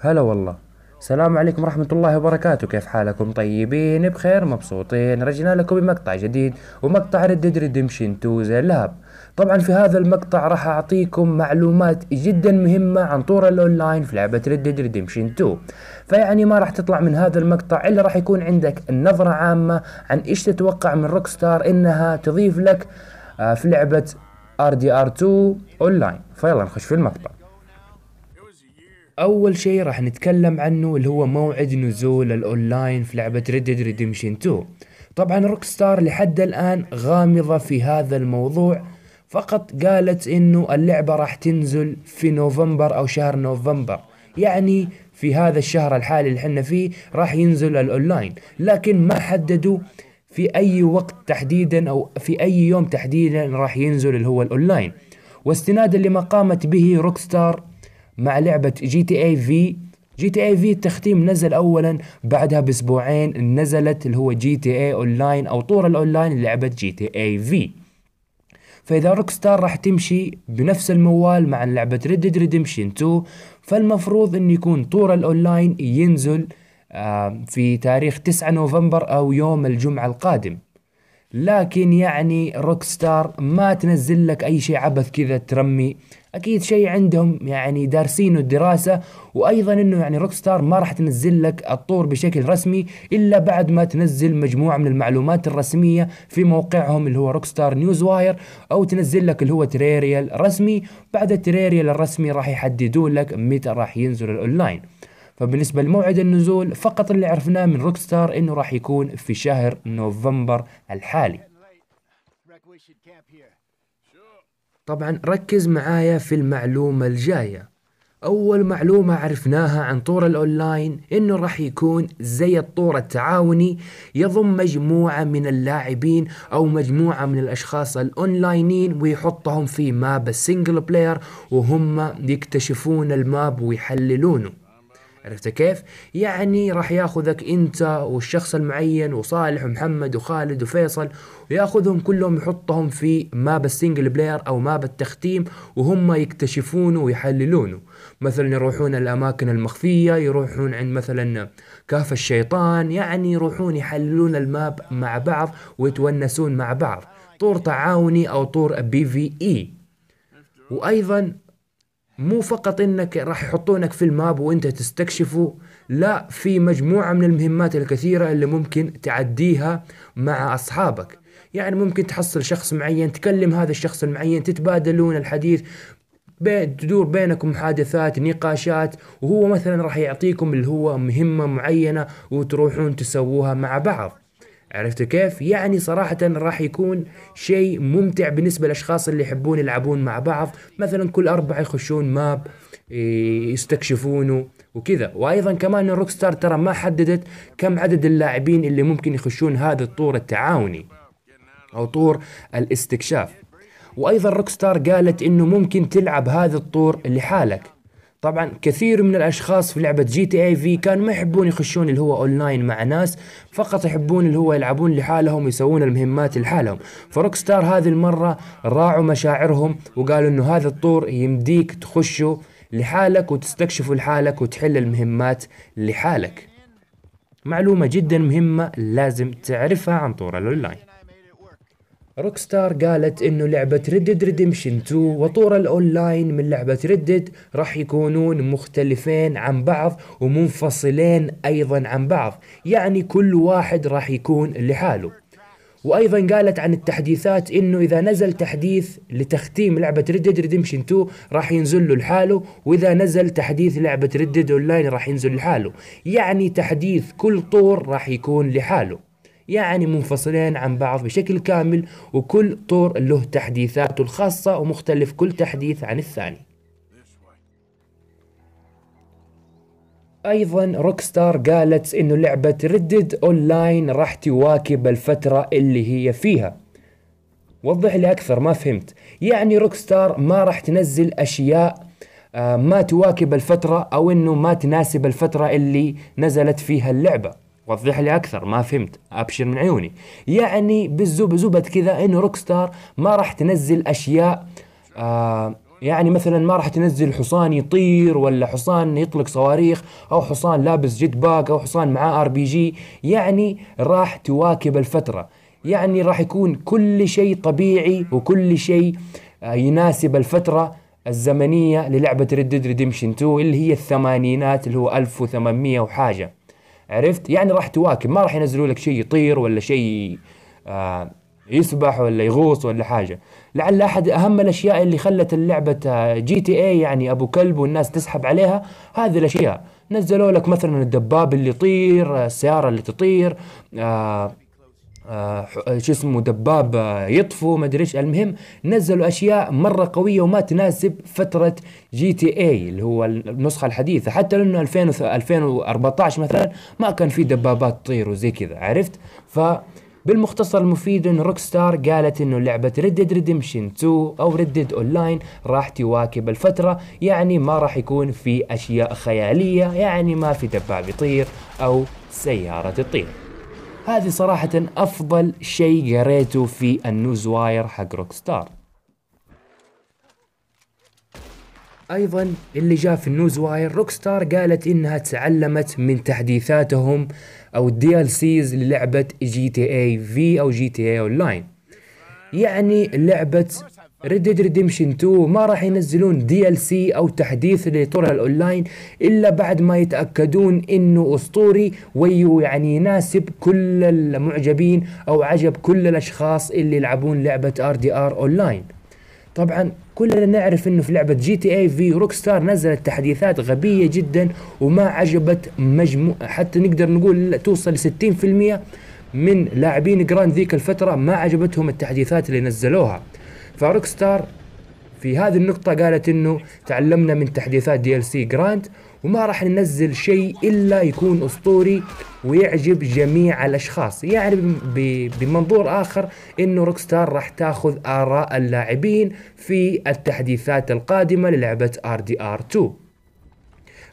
هلا والله السلام عليكم ورحمة الله وبركاته كيف حالكم طيبين بخير مبسوطين رجعنا لكم بمقطع جديد ومقطع ريد ديد ريدمشن 2 زي لاب طبعا في هذا المقطع راح اعطيكم معلومات جدا مهمة عن طور الاونلاين في لعبة ريد ديد ريدمشن 2 فيعني ما راح تطلع من هذا المقطع الا راح يكون عندك نظرة عامة عن ايش تتوقع من روك ستار انها تضيف لك آه، في لعبة ار دي ار 2 اونلاين فيلا نخش في المقطع اول شيء راح نتكلم عنه اللي هو موعد نزول الاونلاين في لعبه Red ريديمشن 2 طبعا روك ستار لحد الان غامضه في هذا الموضوع فقط قالت انه اللعبه راح تنزل في نوفمبر او شهر نوفمبر يعني في هذا الشهر الحالي اللي احنا فيه راح ينزل الاونلاين لكن ما حددوا في اي وقت تحديدا او في اي يوم تحديدا راح ينزل اللي هو الاونلاين واستنادا لما قامت به روكستار مع لعبة جي تي اي في جي تي اي في التختيم نزل اولا بعدها باسبوعين نزلت اللي هو جي تي اي اونلاين او طور الاونلاين لعبة جي تي اي في فاذا روك ستار راح تمشي بنفس الموال مع لعبة ريد ديد ريدمشن 2 فالمفروض انه يكون طور الاونلاين ينزل آه، في تاريخ 9 نوفمبر او يوم الجمعة القادم لكن يعني روك ستار ما تنزل لك اي شيء عبث كذا ترمي اكيد شيء عندهم يعني دارسينه الدراسه وايضا انه يعني روك ستار ما راح تنزل لك الطور بشكل رسمي الا بعد ما تنزل مجموعه من المعلومات الرسميه في موقعهم اللي هو روك ستار نيوز واير او تنزل لك اللي هو تريريال رسمي بعد التريريال الرسمي راح يحددون لك متى راح ينزل الاونلاين فبالنسبة لموعد النزول فقط اللي عرفناه من روك ستار انه راح يكون في شهر نوفمبر الحالي طبعا ركز معايا في المعلومة الجاية أول معلومة عرفناها عن طور الأونلاين إنه راح يكون زي الطور التعاوني يضم مجموعة من اللاعبين أو مجموعة من الأشخاص الأونلاينين ويحطهم في ماب السنجل بلاير وهم يكتشفون الماب ويحللونه عرفت كيف؟ يعني راح ياخذك انت والشخص المعين وصالح ومحمد وخالد وفيصل وياخذهم كلهم يحطهم في ماب السنجل بلاير او ماب التختيم وهم يكتشفونه ويحللونه مثلا يروحون الاماكن المخفيه يروحون عند مثلا كهف الشيطان يعني يروحون يحللون الماب مع بعض ويتونسون مع بعض طور تعاوني او طور بي في اي وايضا مو فقط انك راح يحطونك في الماب وانت تستكشفه لا في مجموعة من المهمات الكثيرة اللي ممكن تعديها مع أصحابك يعني ممكن تحصل شخص معين تكلم هذا الشخص المعين تتبادلون الحديث تدور بينكم محادثات نقاشات وهو مثلا راح يعطيكم اللي هو مهمة معينة وتروحون تسووها مع بعض عرفتوا كيف؟ يعني صراحة راح يكون شيء ممتع بالنسبة للأشخاص اللي يحبون يلعبون مع بعض مثلا كل أربعة يخشون ماب إيه، يستكشفونه وكذا وأيضا كمان روك ستار ترى ما حددت كم عدد اللاعبين اللي ممكن يخشون هذا الطور التعاوني أو طور الاستكشاف وأيضا روك ستار قالت إنه ممكن تلعب هذا الطور لحالك طبعا كثير من الاشخاص في لعبه جي تي اي في كان ما يحبون يخشون اللي هو اونلاين مع ناس فقط يحبون اللي هو يلعبون لحالهم يسوون المهمات لحالهم فروك ستار هذه المره راعوا مشاعرهم وقالوا انه هذا الطور يمديك تخشه لحالك وتستكشفه لحالك وتحل المهمات لحالك معلومه جدا مهمه لازم تعرفها عن طور الاونلاين روكستار قالت انه لعبة ريدد ريديمشن 2 وطور الاونلاين من لعبة ريدد راح يكونون مختلفين عن بعض ومنفصلين ايضا عن بعض يعني كل واحد راح يكون لحاله وايضا قالت عن التحديثات انه اذا نزل تحديث لتختيم لعبه ريدد ريديمشن 2 راح ينزل له لحاله واذا نزل تحديث لعبه ريدد اونلاين راح ينزل لحاله يعني تحديث كل طور راح يكون لحاله يعني منفصلين عن بعض بشكل كامل وكل طور له تحديثاته الخاصة ومختلف كل تحديث عن الثاني ايضا روكستار قالت انه لعبة ردد اونلاين راح تواكب الفترة اللي هي فيها وضح لي اكثر ما فهمت يعني روكستار ما راح تنزل اشياء آه، ما تواكب الفترة او انه ما تناسب الفترة اللي نزلت فيها اللعبة وضح لي اكثر ما فهمت ابشر من عيوني يعني بالزبه زبد كذا انه روك ستار ما راح تنزل اشياء آه يعني مثلا ما راح تنزل حصان يطير ولا حصان يطلق صواريخ او حصان لابس جيت باك او حصان معاه ار بي جي يعني راح تواكب الفتره يعني راح يكون كل شيء طبيعي وكل شيء آه، يناسب الفتره الزمنيه للعبه ريد ديد ريديمشن 2 اللي هي الثمانينات اللي هو 1800 وحاجه عرفت يعني راح تواكب ما راح ينزلوا لك شيء يطير ولا شيء آه يسبح ولا يغوص ولا حاجه لعل احد اهم الاشياء اللي خلت اللعبه آه، جي تي اي يعني ابو كلب والناس تسحب عليها هذه الاشياء نزلوا لك مثلا الدباب اللي يطير آه، السياره اللي تطير آه آه، شو اسمه دباب آه، يطفو ما ادري ايش المهم نزلوا اشياء مره قويه وما تناسب فتره جي تي اي اللي هو النسخه الحديثه حتى لانه 2000 2014 مثلا ما كان في دبابات تطير وزي كذا عرفت ف بالمختصر المفيد ان روك ستار قالت انه لعبة ريد ديد ريدمشن 2 او ريد ديد اونلاين راح تواكب الفترة يعني ما راح يكون في اشياء خيالية يعني ما في دباب يطير او سيارة تطير هذه صراحة أفضل شيء قريته في النيوز واير حق روك ستار ايضا اللي جاء في النيوز واير روك ستار قالت انها تعلمت من تحديثاتهم او الدي ال سيز للعبه جي تي اي في او جي تي اي اون لاين يعني لعبه ريد ديد ريديمشن 2 ما راح ينزلون دي ال سي او تحديث لطرح الاونلاين الا بعد ما يتاكدون انه اسطوري ويعني يناسب كل المعجبين او عجب كل الاشخاص اللي يلعبون لعبه ار دي ار اونلاين طبعا كلنا نعرف انه في لعبه جي تي اي في روك ستار نزلت تحديثات غبيه جدا وما عجبت مجموع حتى نقدر نقول توصل ل 60% من لاعبين جراند ذيك الفتره ما عجبتهم التحديثات اللي نزلوها فروك ستار في هذه النقطة قالت انه تعلمنا من تحديثات دي ال سي جراند وما راح ننزل شيء الا يكون اسطوري ويعجب جميع الاشخاص يعني بمنظور اخر انه روك ستار راح تاخذ اراء اللاعبين في التحديثات القادمة للعبة ار دي ار 2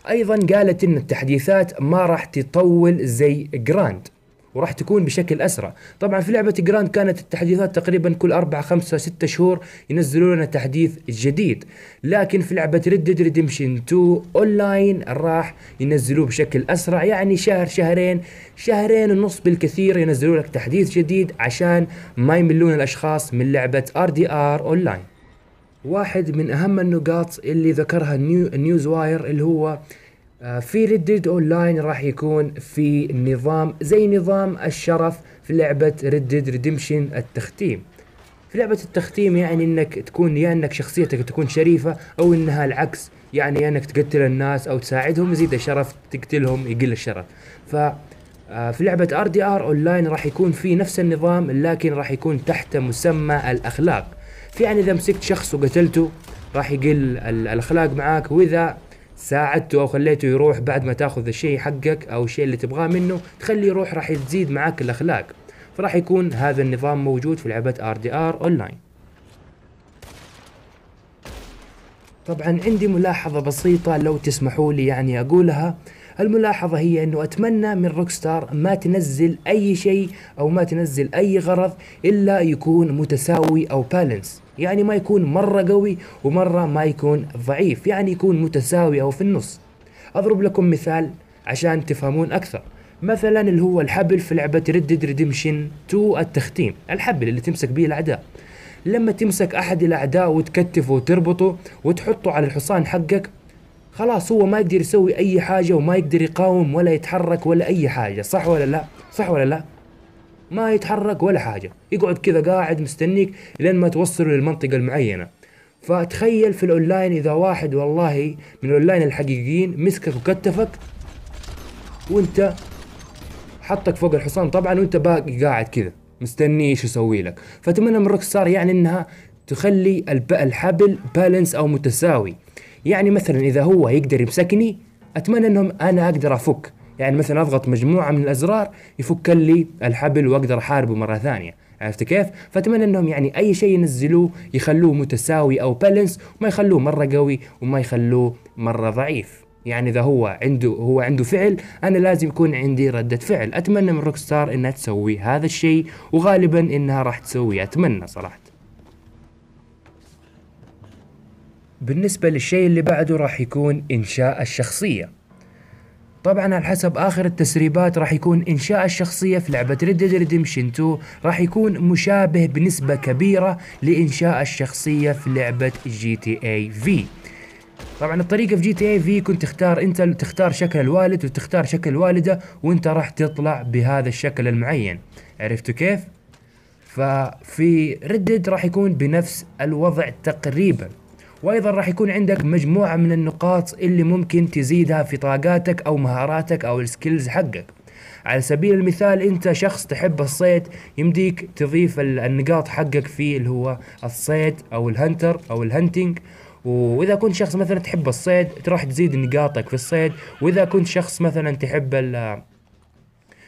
ايضا قالت ان التحديثات ما راح تطول زي جراند وراح تكون بشكل اسرع طبعا في لعبه جراند كانت التحديثات تقريبا كل أربعة خمسة ستة شهور ينزلوا لنا تحديث جديد لكن في لعبه ريد ديد ريدمشن 2 اونلاين راح ينزلوه بشكل اسرع يعني شهر شهرين شهرين ونص بالكثير ينزلوا لك تحديث جديد عشان ما يملون الاشخاص من لعبه ار دي ار اونلاين واحد من اهم النقاط اللي ذكرها النيوز واير اللي هو آه، في ريد ديد لاين راح يكون في نظام زي نظام الشرف في لعبة ريد ديد ريديمشن التختيم في لعبة التختيم يعني انك تكون يا يعني انك شخصيتك تكون شريفة او انها العكس يعني يا يعني انك تقتل الناس او تساعدهم يزيد الشرف تقتلهم يقل الشرف ف آه، في لعبة ار دي ار لاين راح يكون في نفس النظام لكن راح يكون تحت مسمى الاخلاق في يعني اذا مسكت شخص وقتلته راح يقل الاخلاق معاك واذا ساعدته او خليته يروح بعد ما تاخذ الشيء حقك او الشيء اللي تبغاه منه تخليه يروح راح تزيد معك الاخلاق فراح يكون هذا النظام موجود في لعبه ار دي ار اونلاين طبعا عندي ملاحظه بسيطه لو تسمحوا لي يعني اقولها الملاحظة هي أنه أتمنى من روكستار ما تنزل أي شيء أو ما تنزل أي غرض إلا يكون متساوي أو بالانس يعني ما يكون مرة قوي ومرة ما يكون ضعيف يعني يكون متساوي أو في النص أضرب لكم مثال عشان تفهمون أكثر مثلا اللي هو الحبل في لعبة Red Dead Redemption 2 التختيم الحبل اللي تمسك به الأعداء لما تمسك أحد الأعداء وتكتفه وتربطه وتحطه على الحصان حقك خلاص هو ما يقدر يسوي اي حاجه وما يقدر يقاوم ولا يتحرك ولا اي حاجه صح ولا لا صح ولا لا ما يتحرك ولا حاجه يقعد كذا قاعد مستنيك لين ما توصله للمنطقه المعينه فتخيل في الاونلاين اذا واحد والله من الاونلاين الحقيقيين مسكك وكتفك وانت حطك فوق الحصان طبعا وانت باقي قاعد كذا مستني ايش يسوي لك فاتمنى من روك يعني انها تخلي الحبل بالانس او متساوي يعني مثلا اذا هو يقدر يمسكني اتمنى انهم انا اقدر افك يعني مثلا اضغط مجموعه من الازرار يفك لي الحبل واقدر احاربه مره ثانيه عرفت كيف؟ فاتمنى انهم يعني اي شيء ينزلوه يخلوه متساوي او بالانس وما يخلوه مره قوي وما يخلوه مره ضعيف. يعني اذا هو عنده هو عنده فعل انا لازم يكون عندي رده فعل، اتمنى من روك ستار انها تسوي هذا الشيء وغالبا انها راح تسوي اتمنى صراحه. بالنسبة للشيء اللي بعده راح يكون إنشاء الشخصية طبعا على حسب آخر التسريبات راح يكون إنشاء الشخصية في لعبة Red Dead Redemption 2 راح يكون مشابه بنسبة كبيرة لإنشاء الشخصية في لعبة GTA V إيه طبعا الطريقة في جي تي اي في كنت تختار انت تختار شكل الوالد وتختار شكل الوالدة وانت راح تطلع بهذا الشكل المعين عرفتوا كيف؟ ففي ردد راح يكون بنفس الوضع تقريبا وايضا راح يكون عندك مجموعه من النقاط اللي ممكن تزيدها في طاقاتك او مهاراتك او السكيلز حقك على سبيل المثال انت شخص تحب الصيد يمديك تضيف النقاط حقك في اللي هو الصيد او الهنتر او الهنتينج واذا كنت شخص مثلا تحب الصيد راح تزيد نقاطك في الصيد واذا كنت شخص مثلا تحب ال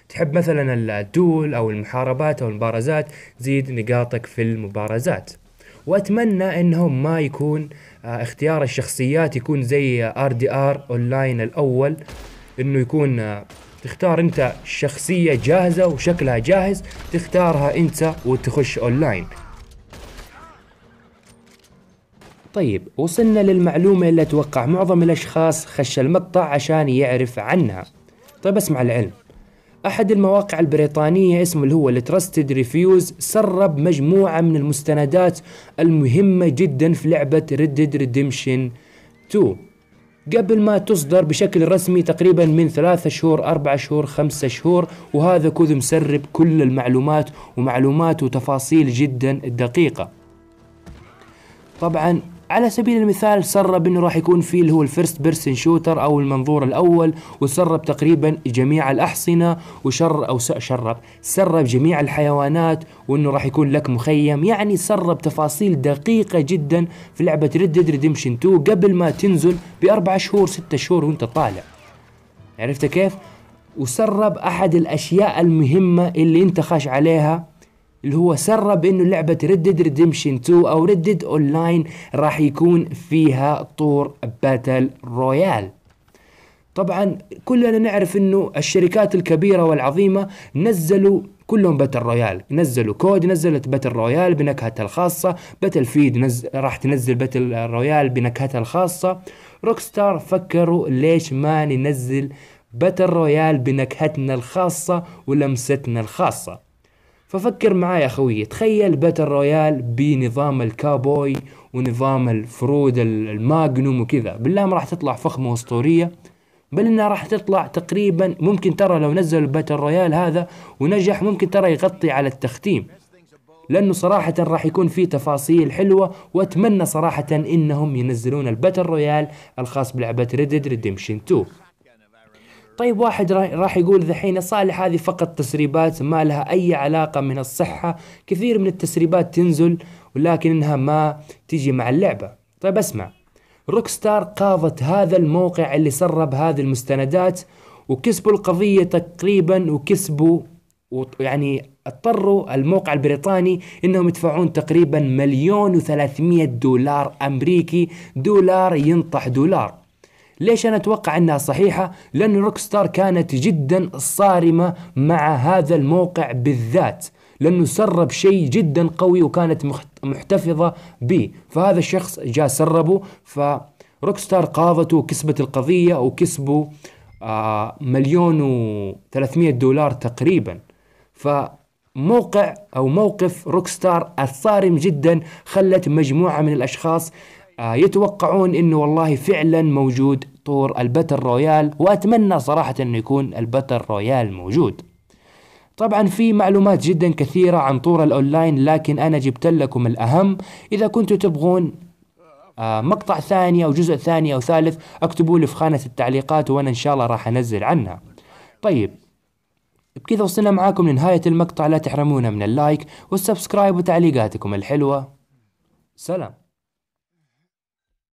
تحب مثلا الدول او المحاربات او المبارزات زيد نقاطك في المبارزات واتمنى انهم ما يكون آه، اختيار الشخصيات يكون زي ار دي ار اونلاين الاول انه يكون آه، تختار انت شخصية جاهزة وشكلها جاهز تختارها انت وتخش اونلاين طيب وصلنا للمعلومة اللي اتوقع معظم الاشخاص خش المقطع عشان يعرف عنها طيب اسمع العلم أحد المواقع البريطانية اسمه اللي هو التراستد ريفيوز سرب مجموعة من المستندات المهمة جدا في لعبة ريد ريديمشن 2 قبل ما تصدر بشكل رسمي تقريبا من ثلاثة شهور أربعة شهور خمسة شهور وهذا كذا مسرب كل المعلومات ومعلومات وتفاصيل جدا دقيقة طبعا على سبيل المثال سرب انه راح يكون في اللي هو الفيرست بيرسن شوتر او المنظور الاول وسرب تقريبا جميع الاحصنه وشر او شرب سرب جميع الحيوانات وانه راح يكون لك مخيم يعني سرب تفاصيل دقيقه جدا في لعبه ريد ديد ريدمشن 2 قبل ما تنزل باربع شهور ستة شهور وانت طالع عرفت كيف وسرب احد الاشياء المهمه اللي انت خاش عليها اللي هو سرب انه لعبة ردد ريديمشن 2 او ردد اونلاين راح يكون فيها طور باتل رويال طبعا كلنا نعرف انه الشركات الكبيرة والعظيمة نزلوا كلهم باتل رويال نزلوا كود نزلت باتل رويال بنكهتها الخاصة باتل فيد نز... راح تنزل باتل رويال بنكهتها الخاصة روكستار فكروا ليش ما ننزل باتل رويال بنكهتنا الخاصة ولمستنا الخاصة ففكر معايا يا خوي تخيل باتل رويال بنظام الكابوي ونظام الفرود الماجنوم وكذا بالله ما راح تطلع فخمة واسطورية بل انها راح تطلع تقريبا ممكن ترى لو نزلوا الباتل رويال هذا ونجح ممكن ترى يغطي على التختيم لانه صراحة راح يكون في تفاصيل حلوة واتمنى صراحة انهم ينزلون الباتل رويال الخاص بلعبة ريد ريديمشن 2 طيب واحد راح يقول ذحين صالح هذه فقط تسريبات ما لها أي علاقة من الصحة كثير من التسريبات تنزل ولكن إنها ما تجي مع اللعبة طيب اسمع روكستار قاضت هذا الموقع اللي سرب هذه المستندات وكسبوا القضية تقريبا وكسبوا يعني اضطروا الموقع البريطاني انهم يدفعون تقريبا مليون وثلاثمية دولار امريكي دولار ينطح دولار ليش أنا أتوقع أنها صحيحة؟ لأن روكستار كانت جدا صارمة مع هذا الموقع بالذات لأنه سرب شيء جدا قوي وكانت محتفظة به فهذا الشخص جاء سربه ستار قاضته وكسبت القضية وكسبوا آه مليون 300 دولار تقريبا فموقع أو موقف روكستار الصارم جدا خلت مجموعة من الأشخاص آه، يتوقعون انه والله فعلا موجود طور الباتل رويال واتمنى صراحة انه يكون الباتل رويال موجود طبعا في معلومات جدا كثيرة عن طور الاونلاين لكن انا جبت لكم الاهم اذا كنتوا تبغون آه، مقطع ثاني او جزء ثاني او ثالث اكتبوا لي في خانة التعليقات وانا ان شاء الله راح انزل عنها طيب بكذا وصلنا معاكم لنهاية المقطع لا تحرمونا من اللايك والسبسكرايب وتعليقاتكم الحلوة سلام